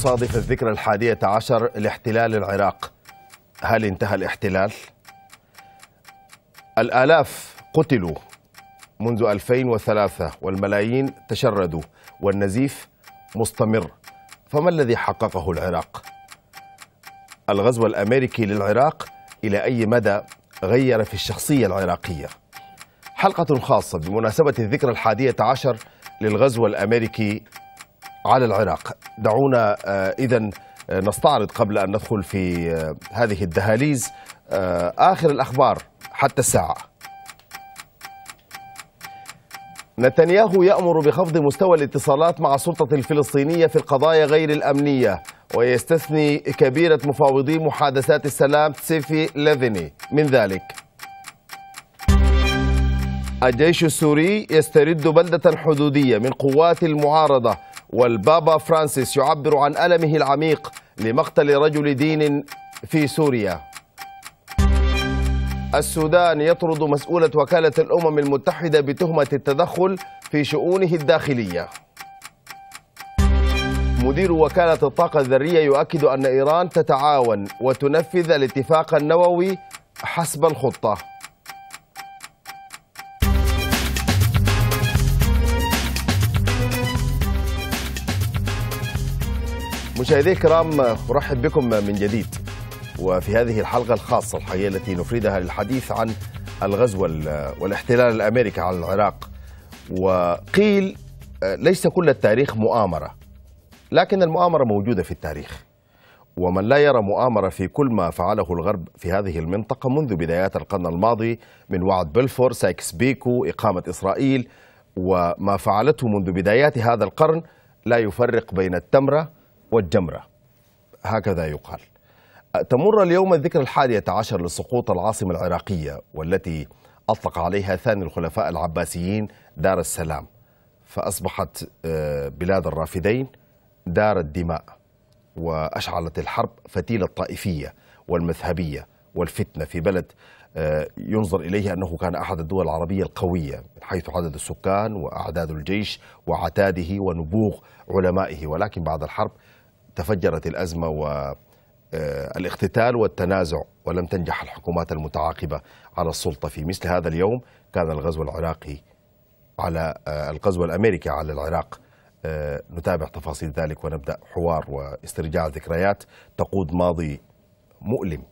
يصادف الذكرى الحادية عشر لاحتلال العراق هل انتهى الاحتلال؟ الآلاف قتلوا منذ 2003 والملايين تشردوا والنزيف مستمر فما الذي حققه العراق؟ الغزو الأمريكي للعراق إلى أي مدى غير في الشخصية العراقية؟ حلقة خاصة بمناسبة الذكرى الحادية عشر للغزو الأمريكي على العراق دعونا آه، إذا آه، نستعرض قبل أن ندخل في آه، هذه الدهاليز آخر الأخبار حتى الساعة نتنياهو يأمر بخفض مستوى الاتصالات مع السلطة الفلسطينية في القضايا غير الأمنية ويستثني كبيرة مفاوضي محادثات السلام سيفي لذني من ذلك الجيش السوري يسترد بلدة حدودية من قوات المعارضة والبابا فرانسيس يعبر عن ألمه العميق لمقتل رجل دين في سوريا السودان يطرد مسؤولة وكالة الأمم المتحدة بتهمة التدخل في شؤونه الداخلية مدير وكالة الطاقة الذرية يؤكد أن إيران تتعاون وتنفذ الاتفاق النووي حسب الخطة مشاهدي الكرام ارحب بكم من جديد وفي هذه الحلقه الخاصه الحقيقه التي نفردها للحديث عن الغزو والاحتلال الامريكي على العراق وقيل آه، ليس كل التاريخ مؤامره لكن المؤامره موجوده في التاريخ ومن لا يرى مؤامره في كل ما فعله الغرب في هذه المنطقه منذ بدايات القرن الماضي من وعد بلفور سايكس بيكو اقامه اسرائيل وما فعلته منذ بدايات هذا القرن لا يفرق بين التمره والجمرة هكذا يقال تمر اليوم الذكرى الحادية عشر لسقوط العاصمة العراقية والتي أطلق عليها ثاني الخلفاء العباسيين دار السلام فأصبحت آه، بلاد الرافدين دار الدماء وأشعلت الحرب فتيل الطائفية والمذهبية والفتنة في بلد آه، ينظر إليه أنه كان أحد الدول العربية القوية من حيث عدد السكان وأعداد الجيش وعتاده ونبوغ علمائه ولكن بعد الحرب تفجرت الأزمة والاقتتال آه، والتنازع ولم تنجح الحكومات المتعاقبة على السلطة في مثل هذا اليوم كان الغزو العراقي على آه، الغزو الأمريكي على العراق آه، نتابع تفاصيل ذلك ونبدأ حوار واسترجاع ذكريات تقود ماضي مؤلم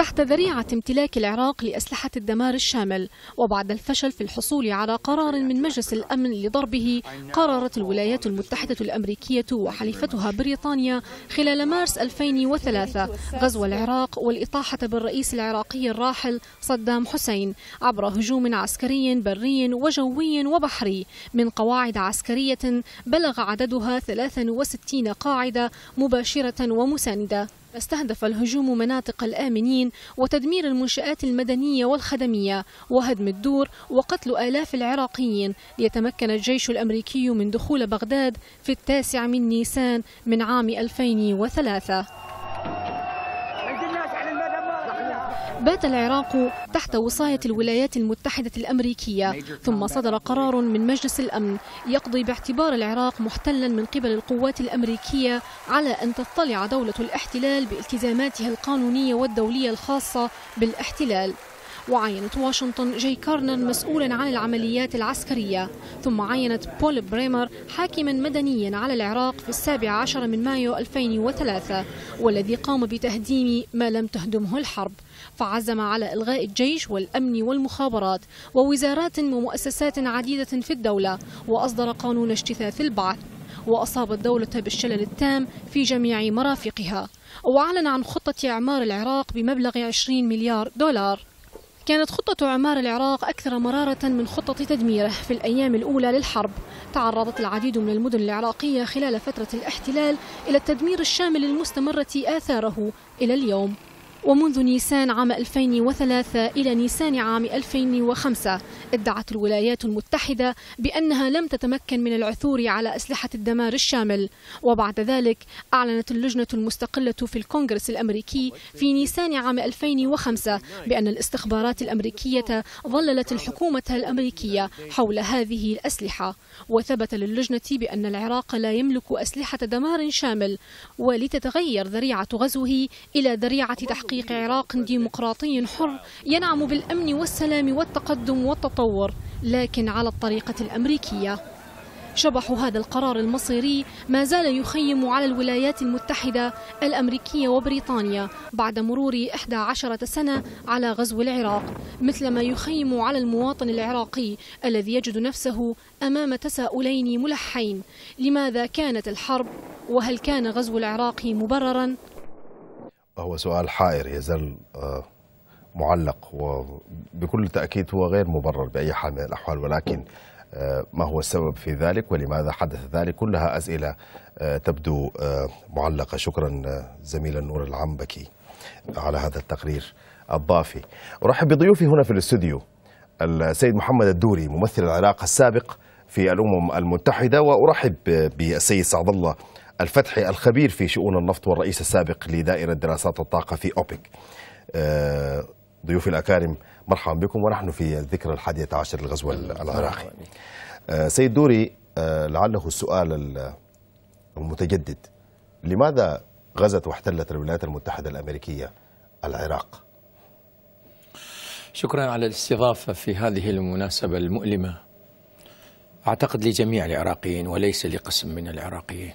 تحت ذريعة امتلاك العراق لأسلحة الدمار الشامل وبعد الفشل في الحصول على قرار من مجلس الأمن لضربه قررت الولايات المتحدة الأمريكية وحليفتها بريطانيا خلال مارس 2003 غزو العراق والإطاحة بالرئيس العراقي الراحل صدام حسين عبر هجوم عسكري بري وجوي وبحري من قواعد عسكرية بلغ عددها 63 قاعدة مباشرة ومساندة استهدف الهجوم مناطق الآمنين وتدمير المنشآت المدنية والخدمية وهدم الدور وقتل آلاف العراقيين ليتمكن الجيش الأمريكي من دخول بغداد في التاسع من نيسان من عام 2003 بات العراق تحت وصاية الولايات المتحدة الأمريكية ثم صدر قرار من مجلس الأمن يقضي باعتبار العراق محتلا من قبل القوات الأمريكية على أن تطلع دولة الاحتلال بالتزاماتها القانونية والدولية الخاصة بالاحتلال وعينت واشنطن جاي كارنر مسؤولا عن العمليات العسكرية ثم عينت بول بريمر حاكما مدنيا على العراق في السابع عشر من مايو 2003 والذي قام بتهديم ما لم تهدمه الحرب فعزم على إلغاء الجيش والأمن والمخابرات ووزارات ومؤسسات عديدة في الدولة وأصدر قانون اجتثاث البعث وأصاب الدولة بالشلل التام في جميع مرافقها وأعلن عن خطة إعمار العراق بمبلغ 20 مليار دولار كانت خطة عمار العراق أكثر مرارة من خطة تدميره في الأيام الأولى للحرب تعرضت العديد من المدن العراقية خلال فترة الاحتلال إلى التدمير الشامل المستمرة آثاره إلى اليوم ومنذ نيسان عام 2003 إلى نيسان عام 2005 ادعت الولايات المتحدة بأنها لم تتمكن من العثور على أسلحة الدمار الشامل وبعد ذلك أعلنت اللجنة المستقلة في الكونغرس الأمريكي في نيسان عام 2005 بأن الاستخبارات الأمريكية ظللت الحكومة الأمريكية حول هذه الأسلحة وثبت للجنة بأن العراق لا يملك أسلحة دمار شامل ولتتغير ذريعة غزوه إلى ذريعة تحقيق تحقيق عراق ديمقراطي حر ينعم بالأمن والسلام والتقدم والتطور لكن على الطريقة الأمريكية شبح هذا القرار المصيري ما زال يخيم على الولايات المتحدة الأمريكية وبريطانيا بعد مرور 11 سنة على غزو العراق مثلما يخيم على المواطن العراقي الذي يجد نفسه أمام تساؤلين ملحين لماذا كانت الحرب وهل كان غزو العراق مبررا هو سؤال حائر يزال آه، معلق وبكل تأكيد هو غير مبرر بأي حال من الأحوال ولكن آه، ما هو السبب في ذلك ولماذا حدث ذلك كلها أسئلة آه، تبدو معلقة شكرا زميلا نور العنبكي على هذا التقرير الضافي أرحب بضيوفي هنا في الاستوديو السيد محمد الدوري ممثل العراق السابق في الأمم المتحدة وأرحب بالسيد سعد الله الفتحي الخبير في شؤون النفط والرئيس السابق لدائرة دراسات الطاقة في أوبك آه، ضيوفي الأكارم مرحبا بكم ونحن في الذكرى الحادية عشر للغزو العراقي آه، سيد دوري آه، لعله السؤال المتجدد لماذا غزت واحتلت الولايات المتحدة الأمريكية العراق؟ شكرا على الاستضافة في هذه المناسبة المؤلمة أعتقد لجميع العراقيين وليس لقسم من العراقيين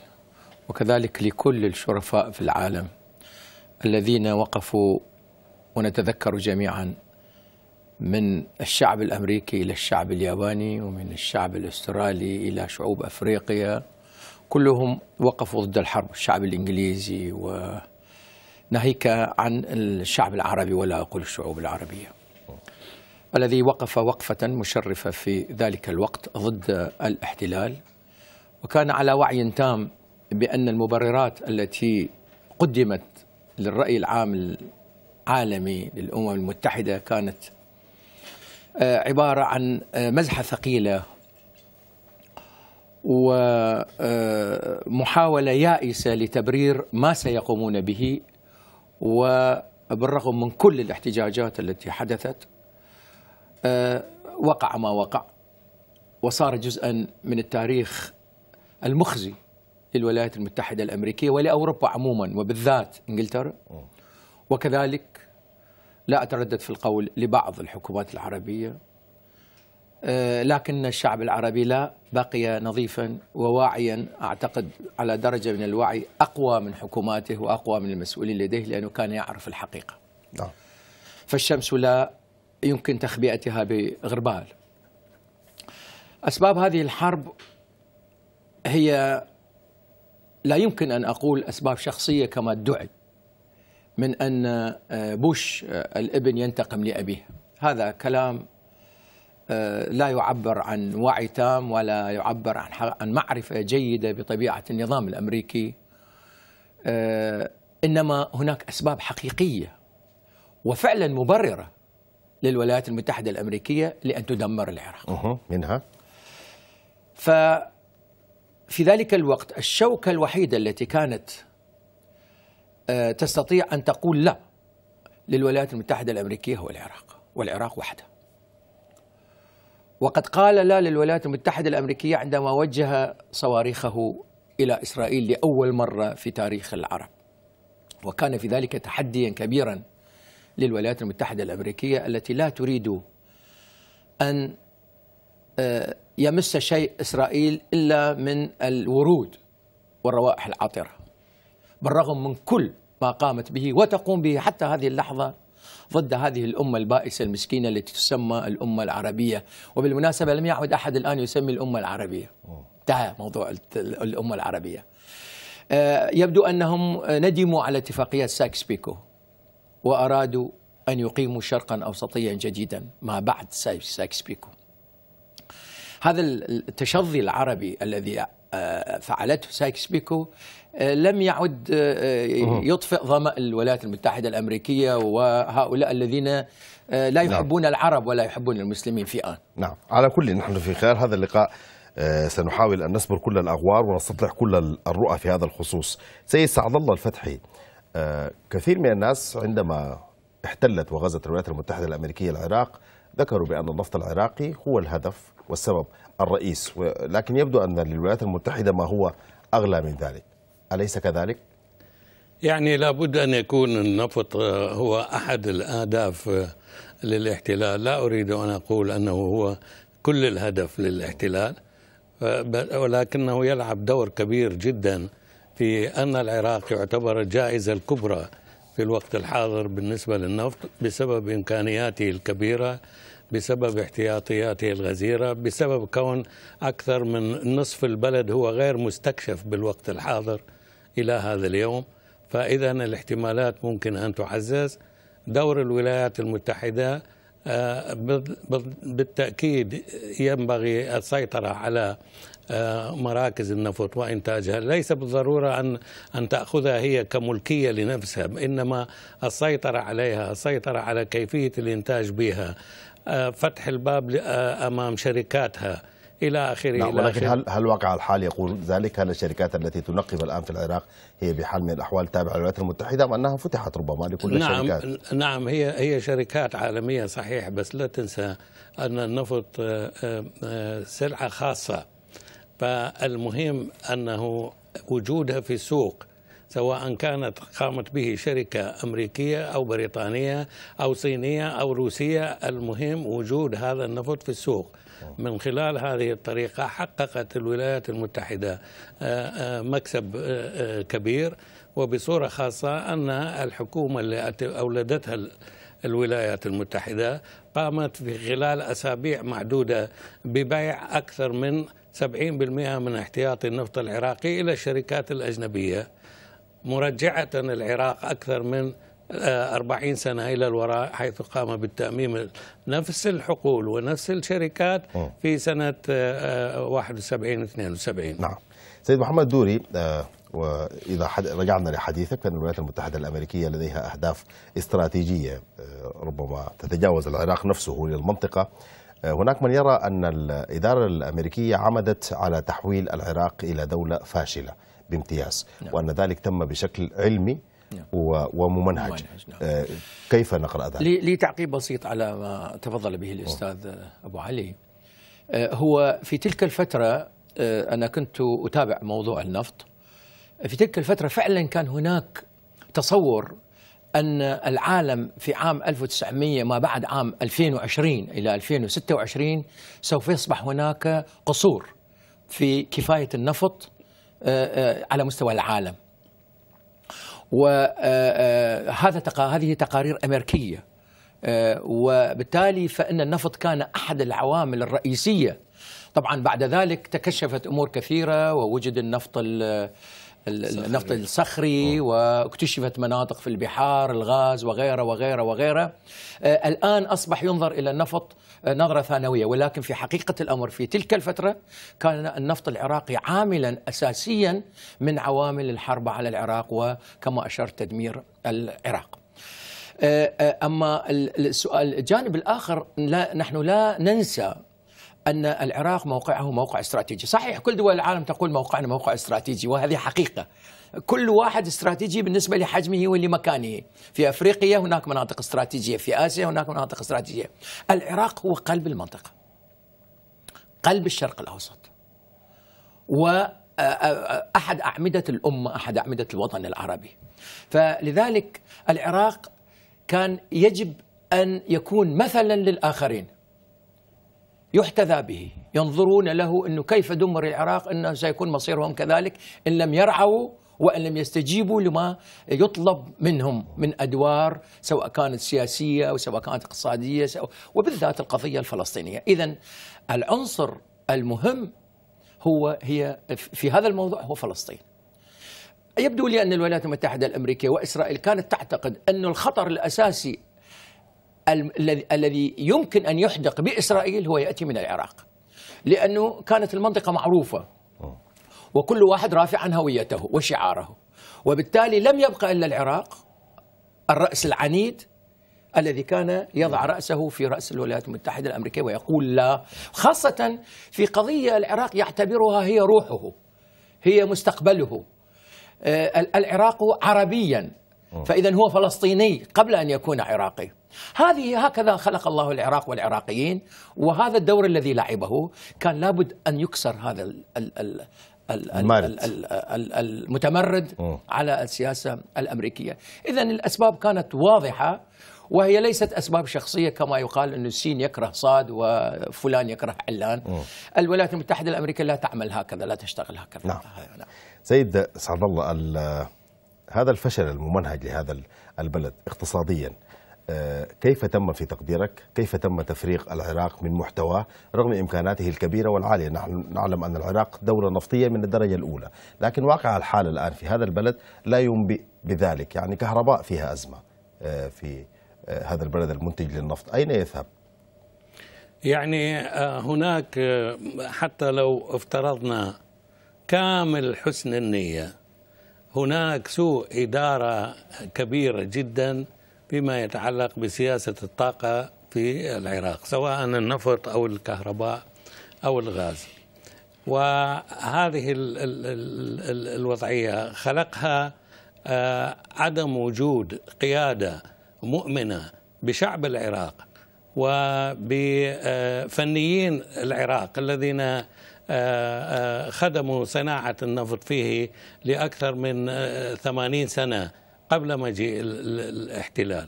وكذلك لكل الشرفاء في العالم الذين وقفوا ونتذكر جميعا من الشعب الامريكي الى الشعب الياباني ومن الشعب الاسترالي الى شعوب افريقيا كلهم وقفوا ضد الحرب الشعب الانجليزي وناهيك عن الشعب العربي ولا اقول الشعوب العربيه الذي وقف وقفه مشرفه في ذلك الوقت ضد الاحتلال وكان على وعي تام بأن المبررات التي قدمت للرأي العام العالمي للأمم المتحدة كانت آه، عبارة عن آه، مزحة ثقيلة ومحاولة آه، يائسة لتبرير ما سيقومون به وبالرغم من كل الاحتجاجات التي حدثت وقع ما وقع وصار جزءا من التاريخ المخزي للولايات المتحدة الأمريكية ولأوروبا عموما وبالذات إنجلترا وكذلك لا أتردد في القول لبعض الحكومات العربية آه، لكن الشعب العربي لا بقي نظيفا وواعيا أعتقد على درجة من الوعي أقوى من حكوماته وأقوى من المسؤولين لديه لأنه كان يعرف الحقيقة نعم. فالشمس لا يمكن تخبئتها بغربال أسباب هذه الحرب هي لا يمكن أن أقول أسباب شخصية كما ادعي من أن آه، بوش آه، الابن ينتقم لأبيه هذا كلام آه، لا يعبر عن وعي تام ولا يعبر عن عن معرفة جيدة بطبيعة النظام الأمريكي إنما هناك أسباب حقيقية وفعلا مبررة للولايات المتحدة الأمريكية لأن تدمر العراق منها ف في ذلك الوقت الشوكة الوحيدة التي كانت آه، تستطيع أن تقول لا للولايات المتحدة الأمريكية هو العراق والعراق وحده وقد قال لا للولايات المتحدة الأمريكية عندما وجه صواريخه إلى إسرائيل لأول مرة في تاريخ العرب وكان في ذلك تحديا كبيرا للولايات المتحدة الأمريكية التي لا تريد أن آه، يمس شيء إسرائيل إلا من الورود والروائح العطرة بالرغم من كل ما قامت به وتقوم به حتى هذه اللحظة ضد هذه الأمة البائسة المسكينة التي تسمى الأمة العربية وبالمناسبة لم يعد أحد الآن يسمي الأمة العربية انتهى موضوع الأمة العربية آه، يبدو أنهم ندموا على اتفاقية ساكس بيكو وأرادوا أن يقيموا شرقا أوسطيا جديدا ما بعد ساكس بيكو هذا التشظي العربي الذي آه، فعلته سايكس بيكو آه، لم يعد آه، يطفئ ظمأ الولايات المتحدة الأمريكية وهؤلاء الذين لا نعم. يحبون نعم. العرب ولا يحبون المسلمين في آن نعم على كل نحن في خلال هذا اللقاء سنحاول أن نسبر كل الأغوار ونستطلع كل الرؤى في هذا الخصوص سيد سعد الله الفتحي كثير من الناس عندما احتلت وغزت الولايات المتحدة الأمريكية العراق ذكروا بأن النفط العراقي هو الهدف والسبب الرئيس لكن يبدو أن للولايات المتحدة ما هو أغلى من ذلك أليس كذلك؟ يعني لابد أن يكون النفط آه، هو أحد الأهداف آه، للاحتلال لا أريد أن أقول أنه هو كل الهدف للاحتلال ولكنه يلعب دور كبير جدا في أن العراق يعتبر الجائزة الكبرى في الوقت الحاضر بالنسبة للنفط بسبب إمكانياته الكبيرة بسبب احتياطياته الغزيرة بسبب كون أكثر من نصف البلد هو غير مستكشف بالوقت الحاضر إلى هذا اليوم فإذا الاحتمالات ممكن أن تعزز دور الولايات المتحدة آه، بالتأكيد ينبغي السيطرة على آه، مراكز النفط وإنتاجها ليس بالضرورة أن أن تأخذها هي كملكية لنفسها إنما السيطرة عليها السيطرة على كيفية الإنتاج بها فتح الباب امام شركاتها الى اخره نعم ولكن آخر. هل هل واقع الحال يقول ذلك؟ هل الشركات التي تنقب الان في العراق هي بحال من الاحوال تابعه للولايات المتحده ام انها فتحت ربما لكل نعم الشركات؟ نعم هي هي شركات عالميه صحيح بس لا تنسى ان النفط سلعه خاصه فالمهم انه وجودها في السوق سواء كانت قامت به شركة أمريكية أو بريطانية أو صينية أو روسية المهم وجود هذا النفط في السوق من خلال هذه الطريقة حققت الولايات المتحدة آه، آه، مكسب آه، كبير وبصورة خاصة أن الحكومة اللي أولدتها الولايات المتحدة قامت في خلال أسابيع معدودة ببيع أكثر من 70% من احتياطي النفط العراقي إلى الشركات الأجنبية مرجعة العراق أكثر من 40 آه، سنة إلى الوراء حيث قام بالتأميم نفس الحقول ونفس الشركات في سنة 71-72 آه، نعم سيد محمد دوري آه، وإذا رجعنا لحديثك فإن الولايات المتحدة الأمريكية لديها أهداف استراتيجية ربما تتجاوز العراق نفسه للمنطقة هناك من يرى أن الإدارة الأمريكية عمدت على تحويل العراق إلى دولة فاشلة بامتياز نعم. وأن ذلك تم بشكل علمي نعم. وممنهج نعم. آه، كيف نقرأ ذلك؟ لتعقيب بسيط على ما تفضل به الأستاذ أوه. أبو علي آه، هو في تلك الفترة آه، أنا كنت أتابع موضوع النفط في تلك الفترة فعلا كان هناك تصور أن العالم في عام 1900 ما بعد عام 2020 إلى 2026 سوف يصبح هناك قصور في كفاية النفط آه، آه، على مستوى العالم وهذا آه، هذه تقارير أمريكية وبالتالي فإن النفط كان أحد العوامل الرئيسية طبعا بعد ذلك تكشفت أمور كثيرة ووجد النفط النفط الصخري واكتشفت مناطق في البحار الغاز وغيره وغيره وغيره آه، الآن أصبح ينظر إلى النفط آه، نظرة ثانوية ولكن في حقيقة الأمر في تلك الفترة كان النفط العراقي عاملا أساسيا من عوامل الحرب على العراق وكما أشرت تدمير العراق آه، أما السؤال الجانب الآخر لا نحن لا ننسى أن العراق موقعه موقع استراتيجي صحيح كل دول العالم تقول موقعنا موقع استراتيجي وهذه حقيقة كل واحد استراتيجي بالنسبة لحجمه ولمكانه في أفريقيا هناك مناطق استراتيجية في آسيا هناك مناطق استراتيجية العراق هو قلب المنطقة قلب الشرق الأوسط وأحد أعمدة الأمة أحد أعمدة الوطن العربي فلذلك العراق كان يجب أن يكون مثلا للآخرين يحتذى به ينظرون له أنه كيف دمر العراق أنه سيكون مصيرهم كذلك إن لم يرعوا وان لم يستجيبوا لما يطلب منهم من ادوار سواء كانت سياسيه او سواء كانت اقتصاديه سواء وبالذات القضيه الفلسطينيه، اذا العنصر المهم هو هي في هذا الموضوع هو فلسطين. يبدو لي ان الولايات المتحده الامريكيه واسرائيل كانت تعتقد ان الخطر الاساسي الذي يمكن أن يحدق بإسرائيل هو يأتي من العراق لأنه كانت المنطقة معروفة وكل واحد رافع عن هويته وشعاره وبالتالي لم يبقى إلا العراق الرأس العنيد الذي كان يضع نعم. رأسه في رأس الولايات المتحدة الأمريكية ويقول لا خاصة في قضية العراق يعتبرها هي روحه هي مستقبله آه، العراق عربيا فإذا هو فلسطيني قبل أن يكون عراقي هذه هكذا خلق الله العراق والعراقيين وهذا الدور الذي لعبه كان لابد أن يكسر هذا الـ الـ المتمرد على السياسة الأمريكية إذا الأسباب كانت واضحة وهي ليست أسباب شخصية كما يقال أن السين يكره صاد وفلان يكره علان الولايات المتحدة الأمريكية لا تعمل هكذا لا تشتغل هكذا نعم. نعم. سيد سعد الله هذا الفشل الممنهج لهذا البلد اقتصاديا آه، كيف تم في تقديرك كيف تم تفريق العراق من محتواه رغم إمكاناته الكبيرة والعالية نحن نعلم أن العراق دولة نفطية من الدرجة الأولى لكن واقع الحال الآن في هذا البلد لا ينبئ بذلك يعني كهرباء فيها أزمة آه، في آه، هذا البلد المنتج للنفط أين يذهب؟ يعني هناك حتى لو افترضنا كامل حسن النية هناك سوء إدارة كبيرة جدا فيما يتعلق بسياسة الطاقة في العراق سواء النفط أو الكهرباء أو الغاز وهذه الوضعية خلقها آه، عدم وجود قيادة مؤمنة بشعب العراق وبفنيين العراق الذين آه، آه، خدموا صناعة النفط فيه لأكثر من 80 آه، سنة قبل مجيء الاحتلال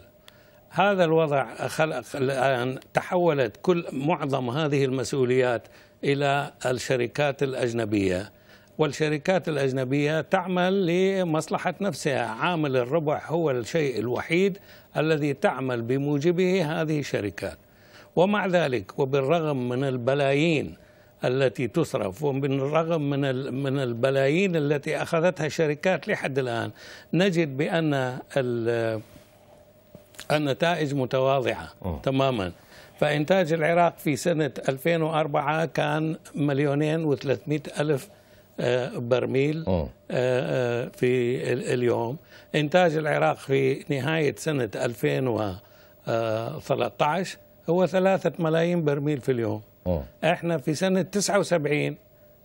هذا الوضع خلق الآن تحولت كل معظم هذه المسؤوليات إلى الشركات الأجنبية والشركات الأجنبية تعمل لمصلحة نفسها عامل الربح هو الشيء الوحيد الذي تعمل بموجبه هذه الشركات ومع ذلك وبالرغم من البلايين التي تصرف ومن الرغم من من البلايين التي اخذتها الشركات لحد الان نجد بان النتائج متواضعه أوه. تماما فانتاج العراق في سنه 2004 كان مليونين و300 الف آه، برميل آه، آه، في اليوم انتاج العراق في نهايه سنه 2013 هو ثلاثة ملايين برميل في اليوم أوه. احنا في سنة 79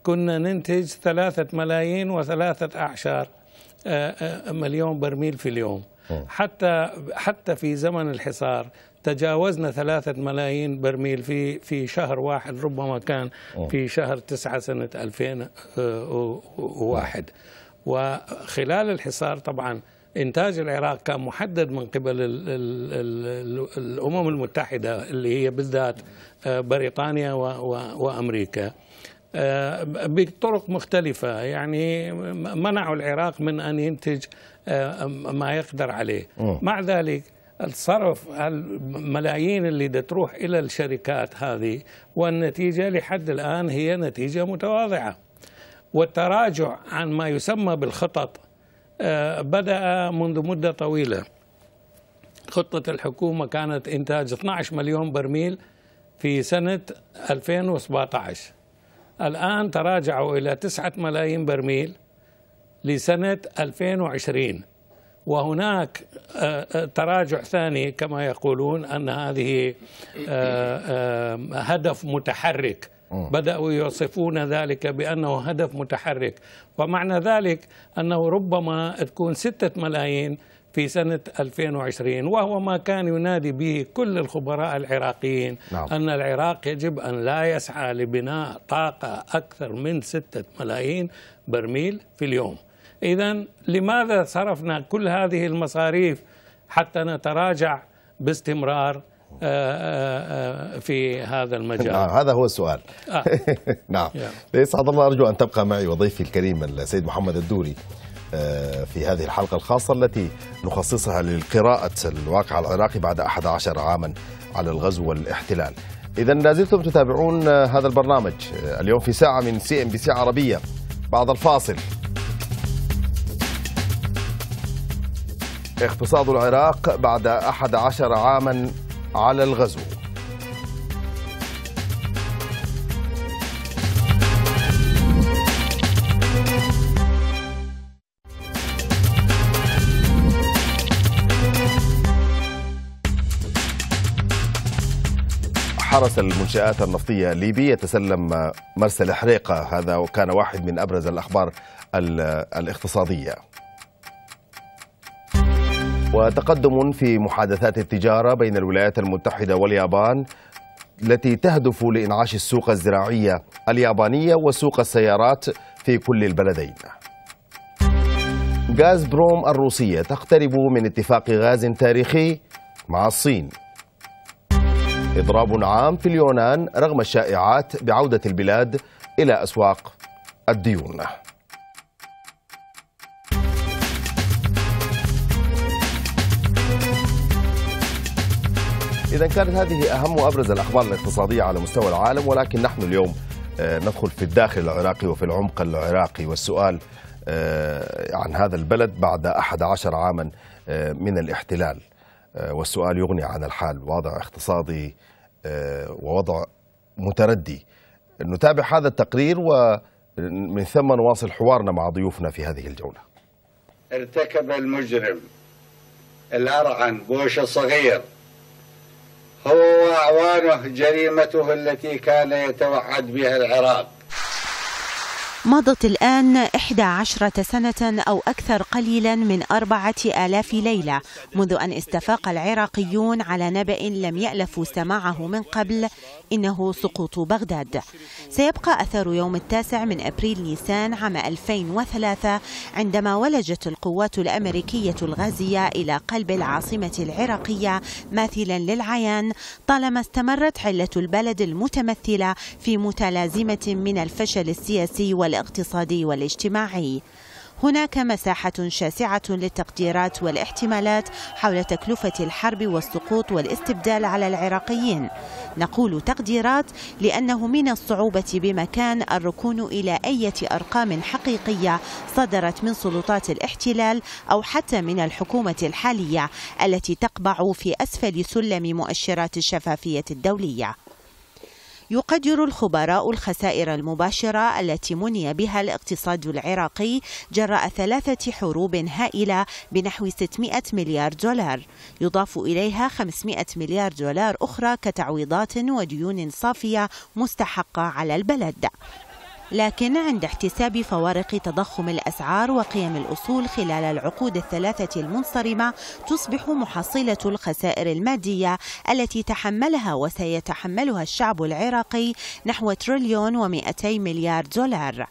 كنا ننتج ثلاثة ملايين وثلاثة أعشار آه، آه، مليون برميل في اليوم أوه. حتى حتى في زمن الحصار تجاوزنا ثلاثة ملايين برميل في في شهر واحد ربما كان أوه. في شهر تسعة سنة 2001 آه، وخلال الحصار طبعا إنتاج العراق كان محدد من قبل الأمم المتحدة اللي هي بالذات آه، بريطانيا وأمريكا آه، بطرق مختلفة يعني منعوا العراق من أن ينتج آه، ما يقدر عليه مع ذلك الصرف الملايين اللي تروح إلى الشركات هذه والنتيجة لحد الآن هي نتيجة متواضعة والتراجع عن ما يسمى بالخطط آه، بدأ منذ مدة طويلة خطة الحكومة كانت إنتاج 12 مليون برميل في سنة 2017 الآن تراجعوا إلى 9 ملايين برميل لسنة 2020 وهناك آه، آه، تراجع ثاني كما يقولون أن هذه هدف متحرك آه. بدأوا يوصفون ذلك بأنه هدف متحرك ومعنى ذلك أنه ربما تكون ستة ملايين في سنة 2020 وهو ما كان ينادي به كل الخبراء العراقيين نعم. أن العراق يجب أن لا يسعى لبناء طاقة أكثر من ستة ملايين برميل في اليوم إذا لماذا صرفنا كل هذه المصاريف حتى نتراجع باستمرار آه، آه، آه، في هذا المجال نعم هذا هو السؤال آه. نعم يسعد الله أرجو أن تبقى معي وضيفي الكريم السيد محمد الدوري في هذه الحلقة الخاصة التي نخصصها لقراءه الواقع العراقي بعد 11 عاما على الغزو والاحتلال إذا لازلتم تتابعون هذا البرنامج اليوم في ساعة من سي ام بي سي عربية بعد الفاصل اقتصاد العراق بعد 11 عاما على الغزو حرس المنشآت النفطية الليبي يتسلم مرسى حريقة هذا وكان واحد من أبرز الأخبار الاقتصادية وتقدم في محادثات التجارة بين الولايات المتحدة واليابان التي تهدف لإنعاش السوق الزراعية اليابانية وسوق السيارات في كل البلدين غاز بروم الروسية تقترب من اتفاق غاز تاريخي مع الصين إضراب عام في اليونان رغم الشائعات بعودة البلاد إلى أسواق الديون إذا كانت هذه أهم وأبرز الأخبار الاقتصادية على مستوى العالم ولكن نحن اليوم آه، ندخل في الداخل العراقي وفي العمق العراقي والسؤال آه، عن هذا البلد بعد 11 عاما آه، من الاحتلال والسؤال يغني عن الحال وضع اقتصادي ووضع متردي نتابع هذا التقرير ومن ثم نواصل حوارنا مع ضيوفنا في هذه الجولة ارتكب المجرم الأرعن بوش الصغير هو وأعوانه جريمته التي كان يتوعد بها العراق مضت الآن 11 سنة أو أكثر قليلا من أربعة آلاف ليلة منذ أن استفاق العراقيون على نبأ لم يألفوا سماعه من قبل إنه سقوط بغداد سيبقى أثر يوم التاسع من أبريل نيسان عام 2003 عندما ولجت القوات الأمريكية الغازية إلى قلب العاصمة العراقية ماثلا للعيان طالما استمرت حلة البلد المتمثلة في متلازمة من الفشل السياسي وال الاقتصادي والاجتماعي هناك مساحة شاسعة للتقديرات والاحتمالات حول تكلفة الحرب والسقوط والاستبدال على العراقيين نقول تقديرات لأنه من الصعوبة بمكان الركون إلى أي أرقام حقيقية صدرت من سلطات الاحتلال أو حتى من الحكومة الحالية التي تقبع في أسفل سلم مؤشرات الشفافية الدولية يقدر الخبراء الخسائر المباشرة التي مني بها الاقتصاد العراقي جراء ثلاثة حروب هائلة بنحو 600 مليار دولار يضاف إليها 500 مليار دولار أخرى كتعويضات وديون صافية مستحقة على البلد لكن عند احتساب فوارق تضخم الأسعار وقيم الأصول خلال العقود الثلاثة المنصرمة تصبح محصلة الخسائر المادية التي تحملها وسيتحملها الشعب العراقي نحو تريليون و200 مليار دولار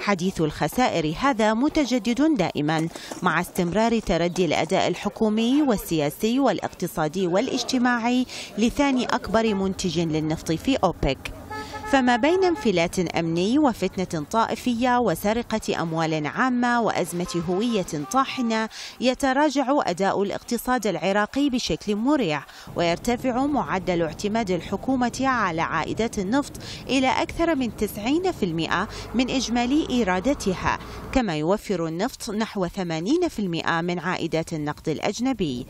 حديث الخسائر هذا متجدد دائما مع استمرار تردي الأداء الحكومي والسياسي والاقتصادي والاجتماعي لثاني أكبر منتج للنفط في أوبك فما بين انفلات أمني وفتنة طائفية وسرقة أموال عامة وأزمة هوية طاحنة يتراجع أداء الاقتصاد العراقي بشكل مريع ويرتفع معدل اعتماد الحكومة على عائدات النفط إلى أكثر من 90% من إجمالي إيرادتها كما يوفر النفط نحو 80% من عائدات النقد الأجنبي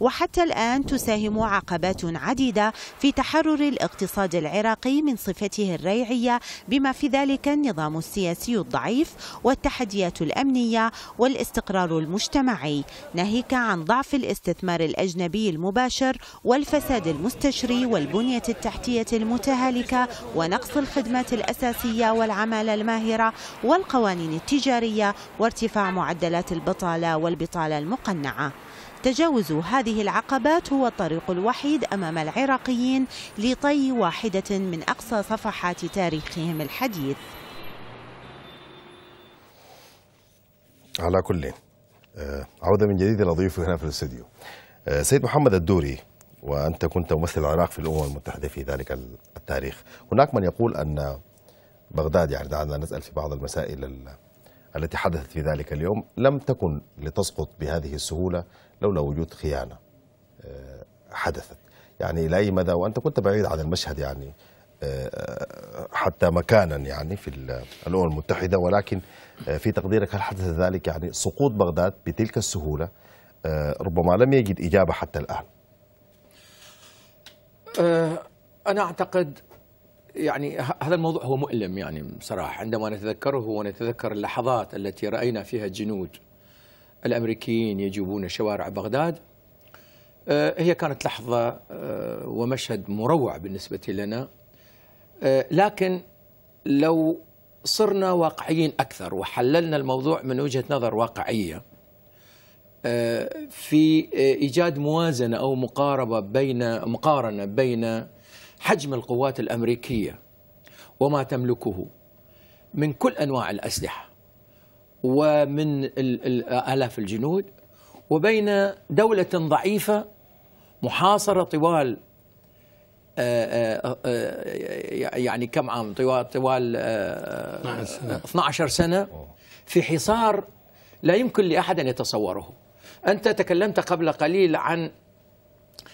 وحتى الآن تساهم عقبات عديدة في تحرر الاقتصاد العراقي من صفته حركته الريعية بما في ذلك النظام السياسي الضعيف والتحديات الأمنية والاستقرار المجتمعي ناهيك عن ضعف الاستثمار الأجنبي المباشر والفساد المستشري والبنية التحتية المتهالكة ونقص الخدمات الأساسية والعمالة الماهرة والقوانين التجارية وارتفاع معدلات البطالة والبطالة المقنعة تجاوز هذه العقبات هو الطريق الوحيد أمام العراقيين لطي واحدة من أقصى صفحات تاريخهم الحديث على كل آه، عودة من جديد إلى ضيوفي هنا في الاستديو آه، سيد محمد الدوري وأنت كنت ممثل العراق في الأمم المتحدة في ذلك التاريخ هناك من يقول أن بغداد يعني دعنا نسأل في بعض المسائل التي حدثت في ذلك اليوم لم تكن لتسقط بهذه السهولة لولا وجود خيانة آه، حدثت يعني إلى أي مدى وأنت كنت بعيد عن المشهد يعني آه، حتى مكانا يعني في الأمم المتحدة ولكن آه، في تقديرك هل حدث ذلك يعني سقوط بغداد بتلك السهولة ربما لم يجد إجابة حتى الآن أنا أعتقد يعني هذا الموضوع هو مؤلم يعني بصراحة عندما نتذكره ونتذكر اللحظات التي رأينا فيها الجنود الأمريكيين يجوبون شوارع بغداد آه، هي كانت لحظة آه، ومشهد مروع بالنسبة لنا آه، لكن لو صرنا واقعيين أكثر وحللنا الموضوع من وجهة نظر واقعية في إيجاد موازنة أو مقاربة بين مقارنة بين حجم القوات الأمريكية وما تملكه من كل أنواع الأسلحة ومن آلاف الجنود وبين دولة ضعيفة محاصرة طوال آه، آه، آه، يعني كم عام طوال طوال 12 سنة في حصار لا يمكن لأحد أن يتصوره أنت تكلمت قبل قليل عن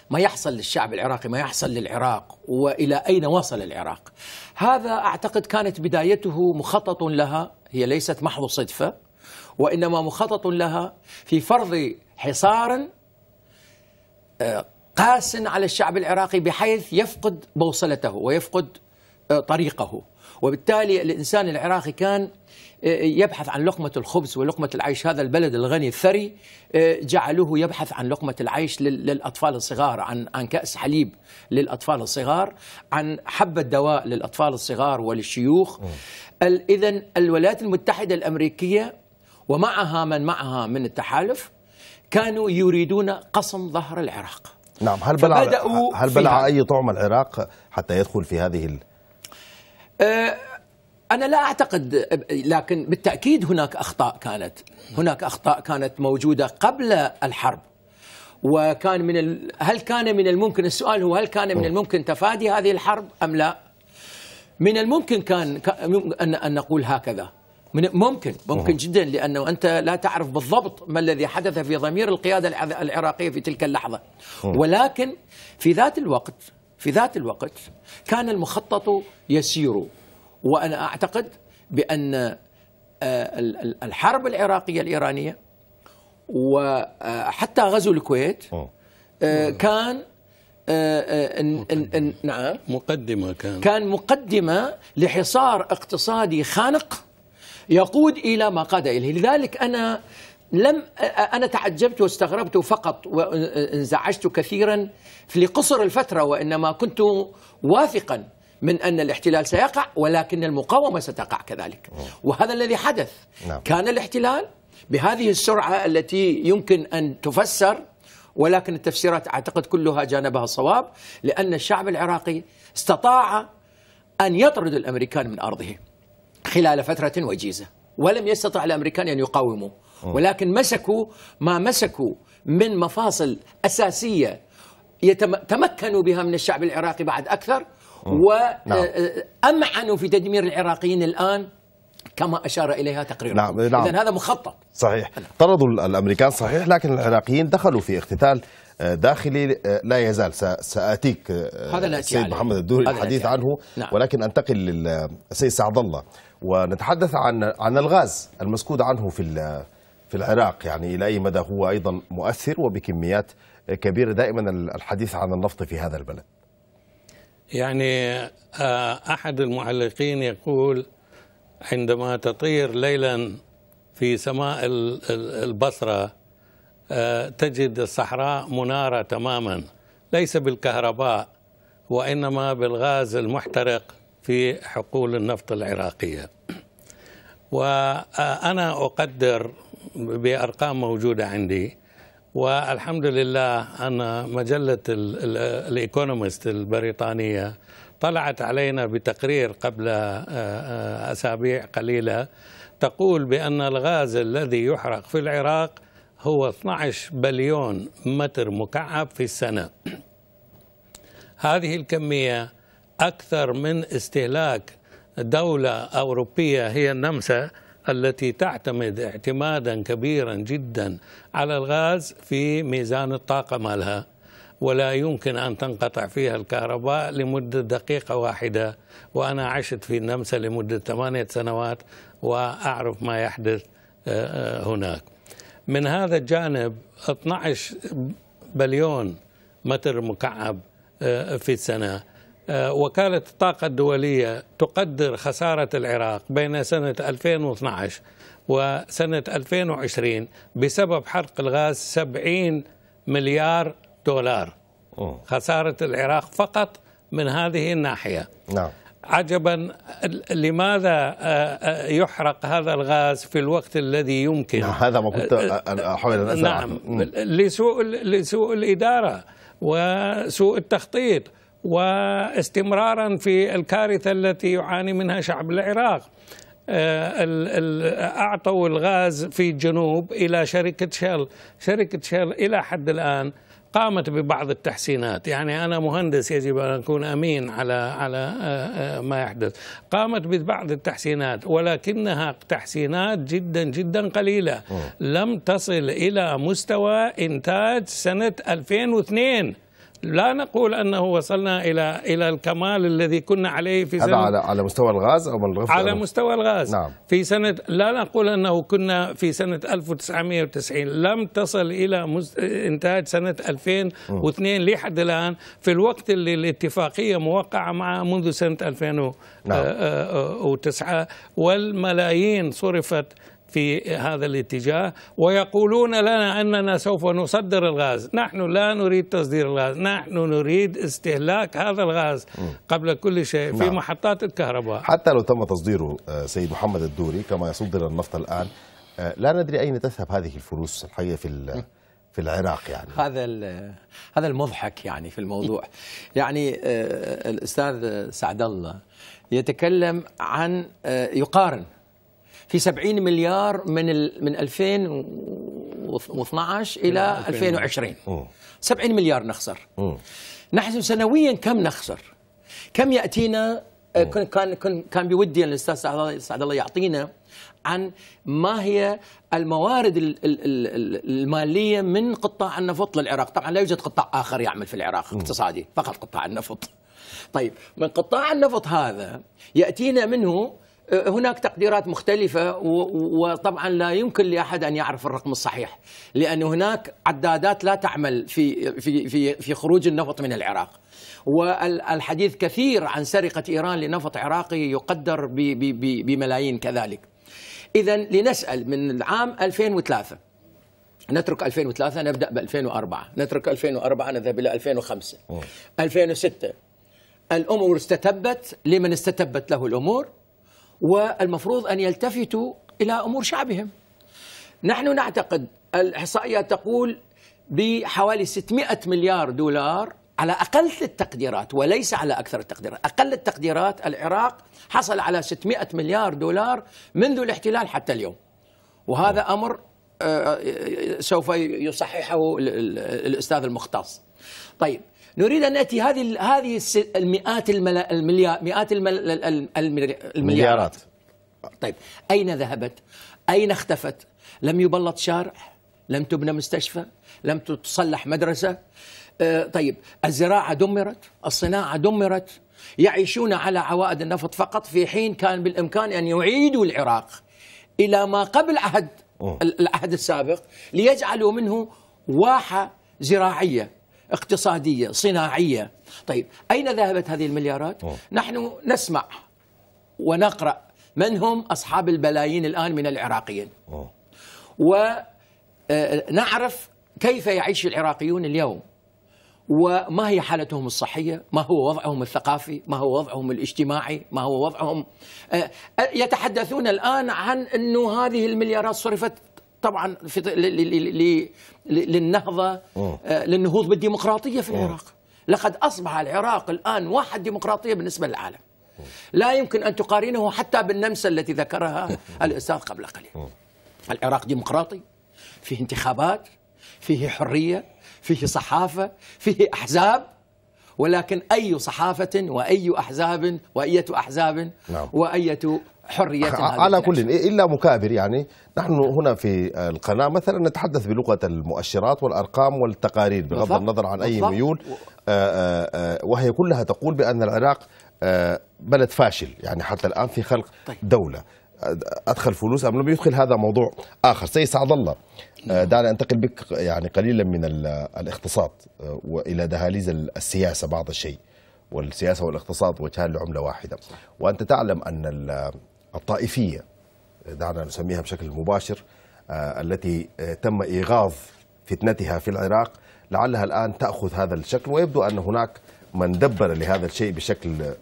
ما يحصل للشعب العراقي ما يحصل للعراق والى اين وصل العراق هذا اعتقد كانت بدايته مخطط لها هي ليست محض صدفه وانما مخطط لها في فرض حصار آه، قاس على الشعب العراقي بحيث يفقد بوصلته ويفقد آه، طريقه وبالتالي الانسان العراقي كان يبحث عن لقمة الخبز ولقمة العيش هذا البلد الغني الثري آه، جعلوه يبحث عن لقمة العيش للأطفال الصغار عن عن كأس حليب للأطفال الصغار عن حبة دواء للأطفال الصغار وللشيوخ إذا الولايات المتحدة الأمريكية ومعها من معها من التحالف كانوا يريدون قصم ظهر العراق نعم هل بلع هل بلع اي طعم العراق حتى يدخل في هذه ال... أه أنا لا أعتقد لكن بالتأكيد هناك أخطاء كانت هناك أخطاء كانت موجودة قبل الحرب وكان من ال... هل كان من الممكن السؤال هو هل كان من الممكن تفادي هذه الحرب أم لا من الممكن كان أن أن نقول هكذا من ممكن ممكن جدا لأنه أنت لا تعرف بالضبط ما الذي حدث في ضمير القيادة العراقية في تلك اللحظة ولكن في ذات الوقت في ذات الوقت كان المخطط يسير وأنا أعتقد بأن آه، الحرب العراقية الإيرانية وحتى آه، غزو الكويت آه، كان مقدمة. نعم مقدمة كان كان مقدمة لحصار اقتصادي خانق يقود إلى ما قاد إليه لذلك أنا لم أنا تعجبت واستغربت فقط وانزعجت كثيرا لقصر الفترة وإنما كنت واثقا من أن الاحتلال سيقع ولكن المقاومة ستقع كذلك وهذا الذي حدث نعم. كان الاحتلال بهذه السرعة التي يمكن أن تفسر ولكن التفسيرات أعتقد كلها جانبها الصواب لأن الشعب العراقي استطاع أن يطرد الأمريكان من أرضه خلال فترة وجيزة ولم يستطع الأمريكان أن يقاوموا ولكن مسكوا ما مسكوا من مفاصل أساسية يتمكنوا بها من الشعب العراقي بعد أكثر وامعنوا نعم. آه، آه، في تدمير العراقيين الان كما اشار اليها تقريرا نعم نعم اذا هذا مخطط صحيح طردوا الامريكان صحيح لكن العراقيين دخلوا في اختتال آه، داخلي لا يزال ساتيك هذا السيد محمد الدوري الحديث عنه نعم. ولكن انتقل للسيد سعد الله ونتحدث عن عن الغاز المسكود عنه في في العراق يعني الى اي مدى هو ايضا مؤثر وبكميات كبيره دائما الحديث عن النفط في هذا البلد يعني آه, أحد المعلقين يقول عندما تطير ليلا في سماء البصرة آه, تجد الصحراء منارة تماما ليس بالكهرباء وإنما بالغاز المحترق في حقول النفط العراقية وأنا أقدر بأرقام موجودة عندي والحمد لله أن مجلة الإيكونومست البريطانية طلعت علينا بتقرير قبل آه، آه، أسابيع قليلة تقول بأن الغاز الذي يحرق في العراق هو 12 بليون متر مكعب في السنة هذه الكمية أكثر من استهلاك دولة أوروبية هي النمسا التي تعتمد اعتمادا كبيرا جدا على الغاز في ميزان الطاقة مالها ولا يمكن أن تنقطع فيها الكهرباء لمدة دقيقة واحدة وأنا عشت في النمسا لمدة ثمانية سنوات وأعرف ما يحدث آه، آه، هناك من هذا الجانب 12 بليون متر مكعب آه، في السنة آه، وكالة الطاقة الدولية تقدر خسارة العراق بين سنة 2012 وسنة 2020 بسبب حرق الغاز 70 مليار دولار خسارة العراق فقط من هذه الناحية نعم عجبا لماذا آه، آه، يحرق هذا الغاز في الوقت الذي يمكن نعم، هذا ما كنت احاول ان اسال نعم لسوء لسوء الاداره وسوء التخطيط واستمرارا في الكارثة التي يعاني منها شعب العراق آه، أعطوا الغاز في الجنوب إلى شركة شل شركة شل إلى حد الآن قامت ببعض التحسينات يعني أنا مهندس يجب أن أكون أمين على على آه، آه، ما يحدث قامت ببعض التحسينات ولكنها تحسينات جدا جدا قليلة لم تصل إلى مستوى إنتاج سنة 2002 لا نقول انه وصلنا الى الى الكمال الذي كنا عليه في سنه على على مستوى الغاز او من على مستوى الغاز نعم في سنه لا نقول انه كنا في سنه 1990 لم تصل الى انتاج سنه 2002 لحد الان في الوقت اللي الاتفاقيه موقعه مع منذ سنه 2009 نعم. آه، آه، آه، والملايين صرفت في هذا الاتجاه ويقولون لنا أننا سوف نصدر الغاز نحن لا نريد تصدير الغاز نحن نريد استهلاك هذا الغاز قبل كل شيء في نعم. محطات الكهرباء حتى لو تم تصديره آه، سيد محمد الدوري كما يصدر النفط الآن آه، لا ندري أين تذهب هذه الفلوس الحقيقة في في العراق يعني هذا هذا المضحك يعني في الموضوع يعني آه، الاستاذ سعد الله يتكلم عن يقارن في 70 مليار من ال من 2012 الى 2020 أوه. 70 مليار نخسر أوه. نحن سنويا كم نخسر كم ياتينا آه، كان كان كان بودي الاستاذ سعد الله يعطينا عن ما هي الموارد الماليه من قطاع النفط للعراق، طبعا لا يوجد قطاع اخر يعمل في العراق اقتصادي، فقط قطاع النفط. طيب من قطاع النفط هذا ياتينا منه هناك تقديرات مختلفة وطبعا لا يمكن لأحد أن يعرف الرقم الصحيح لأن هناك عدادات لا تعمل في في في في خروج النفط من العراق والحديث كثير عن سرقة إيران لنفط عراقي يقدر بملايين كذلك إذا لنسأل من العام 2003 نترك 2003 نبدأ ب 2004 نترك 2004 نذهب إلى 2005 أوه. 2006 الأمور استتبت لمن استتبت له الأمور والمفروض أن يلتفتوا إلى أمور شعبهم نحن نعتقد الإحصائية تقول بحوالي 600 مليار دولار على أقل التقديرات وليس على أكثر التقديرات أقل التقديرات العراق حصل على 600 مليار دولار منذ الاحتلال حتى اليوم وهذا أمر آه، آه، آه، سوف يصححه الأستاذ المختص طيب نريد ان ناتي هذه هذه المئات المليار مئات المليارات طيب اين ذهبت؟ اين اختفت؟ لم يبلط شارع، لم تبنى مستشفى، لم تصلح مدرسه. آه، طيب الزراعه دمرت، الصناعه دمرت، يعيشون على عوائد النفط فقط في حين كان بالامكان ان يعيدوا العراق الى ما قبل عهد العهد السابق ليجعلوا منه واحه زراعيه اقتصادية صناعية طيب أين ذهبت هذه المليارات؟ أوه. نحن نسمع ونقرأ من هم أصحاب البلايين الآن من العراقيين ونعرف آه، كيف يعيش العراقيون اليوم وما هي حالتهم الصحية ما هو وضعهم الثقافي ما هو وضعهم الاجتماعي ما هو وضعهم آه، آه، يتحدثون الآن عن أنه هذه المليارات صرفت طبعا في للنهضه آه، للنهوض بالديمقراطيه في العراق لقد اصبح العراق الان واحد ديمقراطيه بالنسبه للعالم لا يمكن ان تقارنه حتى بالنمسا التي ذكرها الاستاذ قبل قليل العراق ديمقراطي فيه انتخابات فيه حريه فيه صحافه فيه احزاب ولكن أي صحافة وأي أحزاب وأية أحزاب نعم. وأية حريات على كل الا مكابر يعني نحن هنا في القناه مثلا نتحدث بلغه المؤشرات والارقام والتقارير بغض بالضبط. النظر عن بالضبط. اي ميول آه، آه، آه، وهي كلها تقول بان العراق بلد فاشل يعني حتى الان في خلق طيب. دوله ادخل فلوس ام لم يدخل هذا موضوع اخر سيد سعد الله نعم. دعني انتقل بك يعني قليلا من الاقتصاد والى دهاليز السياسه بعض الشيء والسياسه والاقتصاد وجهان لعمله واحده وانت تعلم ان الطائفية دعنا نسميها بشكل مباشر آه، التي آه، تم إيغاظ فتنتها في العراق لعلها الآن تأخذ هذا الشكل ويبدو أن هناك من دبر لهذا الشيء بشكل آه،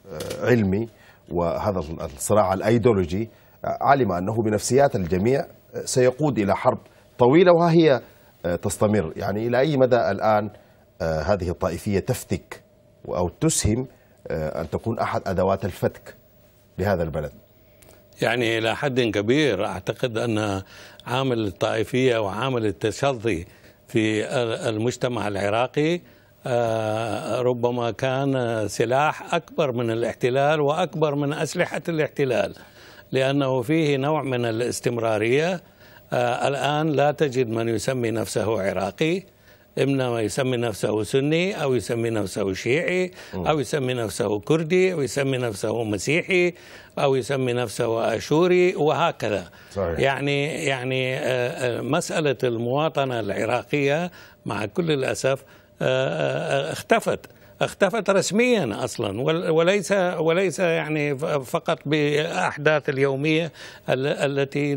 علمي وهذا الصراع الايديولوجي علم انه بنفسيات الجميع سيقود الى حرب طويله وهي تستمر يعني الى اي مدى الان هذه الطائفيه تفتك او تسهم ان تكون احد ادوات الفتك لهذا البلد يعني إلى حد كبير أعتقد أن عامل الطائفية وعامل التشظي في المجتمع العراقي آه، ربما كان سلاح أكبر من الاحتلال وأكبر من أسلحة الاحتلال لأنه فيه نوع من الاستمرارية آه، الآن لا تجد من يسمي نفسه عراقي إما يسمي نفسه سني أو يسمي نفسه شيعي أو يسمي نفسه كردي أو يسمي نفسه مسيحي أو يسمي نفسه أشوري وهكذا صحيح. يعني يعني آه، آه، مسألة المواطنة العراقية مع كل الأسف آه، اختفت اختفت رسميا اصلا وليس وليس يعني فقط باحداث اليوميه التي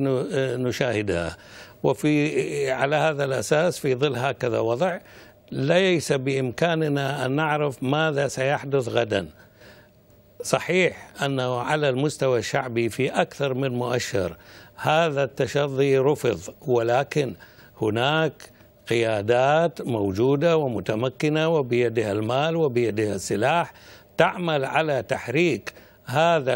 نشاهدها وفي على هذا الأساس في ظل هكذا وضع ليس بإمكاننا أن نعرف ماذا سيحدث غدا صحيح أنه على المستوى الشعبي في أكثر من مؤشر هذا التشظي رفض ولكن هناك قيادات موجودة ومتمكنة وبيدها المال وبيدها السلاح تعمل على تحريك هذا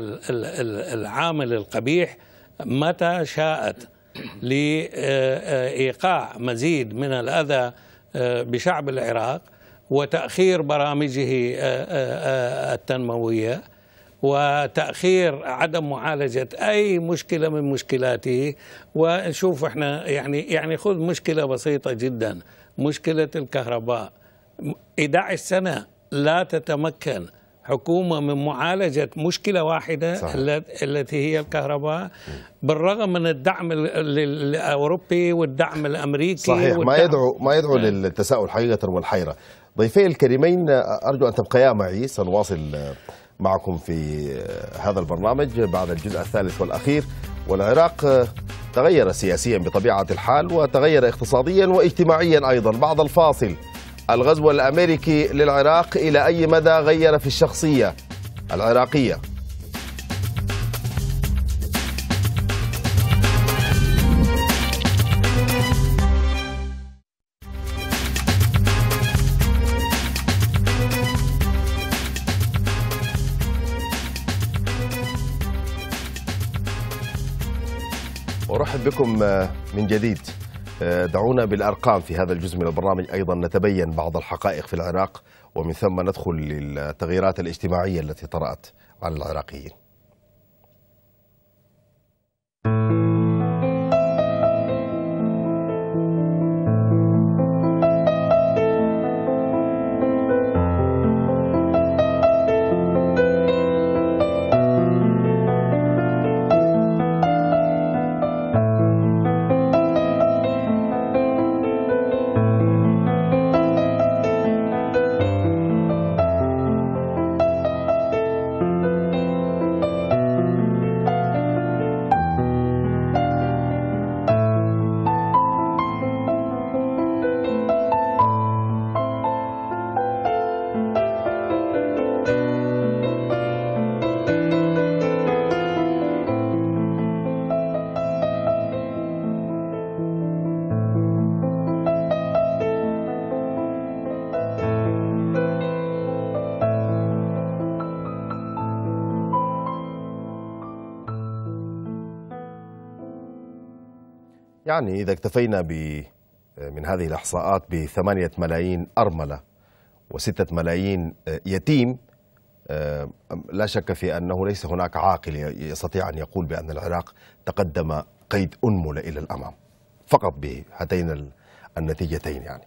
العامل القبيح متى شاءت لايقاع مزيد من الاذى آه، بشعب العراق وتاخير برامجه آه، آه، التنمويه وتاخير عدم معالجه اي مشكله من مشكلاته ونشوف احنا يعني يعني خذ مشكله بسيطه جدا مشكله الكهرباء 11 سنه لا تتمكن حكومة من معالجة مشكلة واحدة صحيح. التي هي الكهرباء بالرغم من الدعم الأوروبي والدعم الأمريكي صحيح والدعم ما يدعو ما يدعو للتساؤل حقيقة والحيرة ضيفي الكريمين أرجو أن تبقيا معي سنواصل معكم في هذا البرنامج بعد الجزء الثالث والأخير والعراق تغير سياسيا بطبيعة الحال وتغير اقتصاديا واجتماعيا أيضا بعد الفاصل الغزو الأمريكي للعراق إلى أي مدى غير في الشخصية العراقية أرحب بكم آه، من جديد آه، دعونا بالأرقام في هذا الجزء من البرنامج أيضا نتبين بعض الحقائق في العراق ومن ثم ندخل للتغييرات الاجتماعية التي طرأت على العراقيين يعني إذا اكتفينا ب من هذه الإحصاءات بثمانية ملايين أرملة وستة ملايين آه، يتيم آه، لا شك في أنه ليس هناك عاقل يستطيع أن يقول بأن العراق تقدم قيد أنملة إلى الأمام فقط بهاتين النتيجتين يعني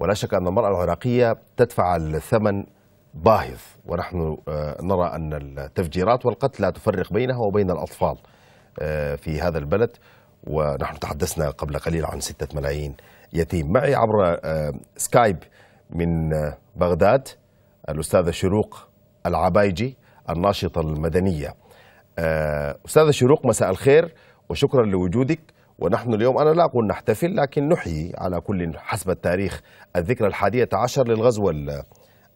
ولا شك أن المرأة العراقية تدفع الثمن باهظ ونحن آه، نرى أن التفجيرات والقتل لا تفرق بينها وبين الأطفال في هذا البلد ونحن تحدثنا قبل قليل عن ستة ملايين يتيم معي عبر آه، سكايب من آه، بغداد الأستاذة شروق العبايجي الناشطة المدنية آه، أستاذة شروق مساء الخير وشكرا لوجودك ونحن اليوم أنا لا أقول نحتفل لكن نحيي على كل حسب التاريخ الذكرى الحادية عشر للغزو